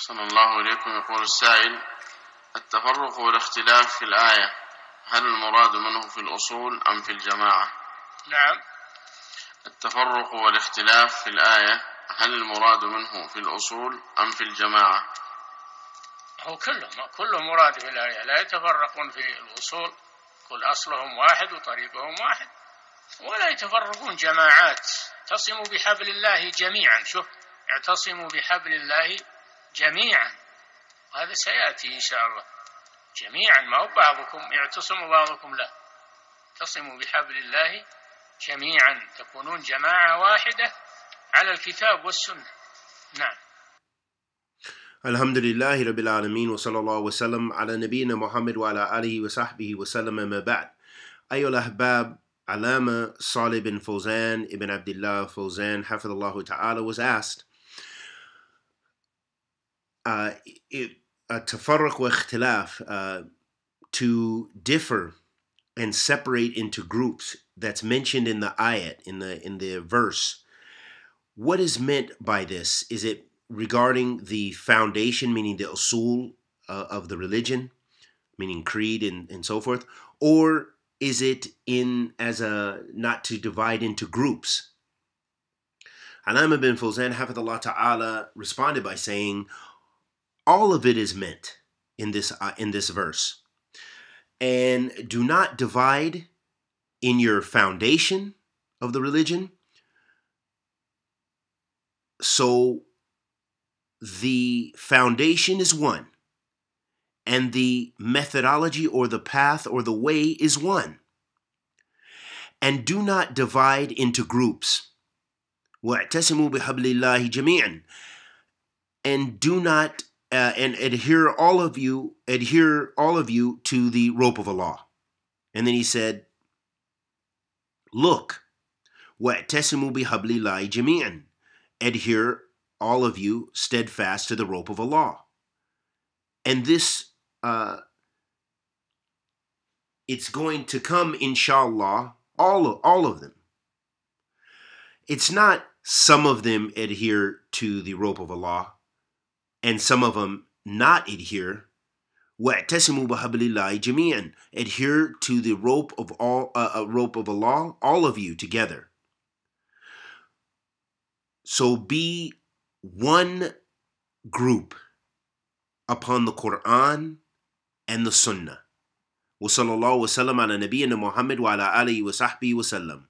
أحسن الله إليكم يقول السائل التفرق والاختلاف في الآية هل المراد منه في الأصول أم في الجماعة نعم التفرق والاختلاف في الآية هل المراد منه في الأصول أم في الجماعة هو كلهم كلهم مراد في الآية لا يتفرقون في الأصول كل أصلهم واحد وطريقهم واحد ولا يتفرقون جماعات اعتصموا بحبل الله جميعا شوف اعتصموا بحبل الله جميعا وهذا سيأتي إن شاء الله جميعا ما هو بعضكم يعتصم بعضكم لا اعتصموا بحبل الله جميعا تكونون جماعة واحدة على الكتاب والسنة نعم الحمد لله رب العالمين وصلى الله وسلم على نبينا محمد وعلى آله وصحبه وسلم ما بعد أيها الأحباب علامة بن فوزان ابن عبد الله فوزان حفظ الله تعالى was asked uh, it, uh, to differ and separate into groups that's mentioned in the ayat in the in the verse what is meant by this is it regarding the foundation meaning the usul uh, of the religion meaning creed and, and so forth or is it in as a not to divide into groups and Imam bin Fawzan, Hafidhullah Ta'ala, responded by saying, all of it is meant in this uh, in this verse. And do not divide in your foundation of the religion. So the foundation is one, and the methodology or the path or the way is one. And do not divide into groups. اللَّهِ جَمِيعًا And do not uh, and adhere all of you adhere all of you to the rope of Allah. And then he said, "Look, wa'tasimu bihablillahi jami'an." Adhere all of you steadfast to the rope of Allah. And this uh, it's going to come inshallah all of, all of them. It's not some of them adhere to the rope of Allah and some of them not adhere. وَاعْتَسِمُوا بِحَبْلِ اللَّهِ جَمِيعًا Adhere to the rope of all uh, uh, rope of Allah, all of you together. So be one group upon the Quran and the Sunnah. وصلى الله وسلم على نبينا محمد وعلى آله وصحبه وسلم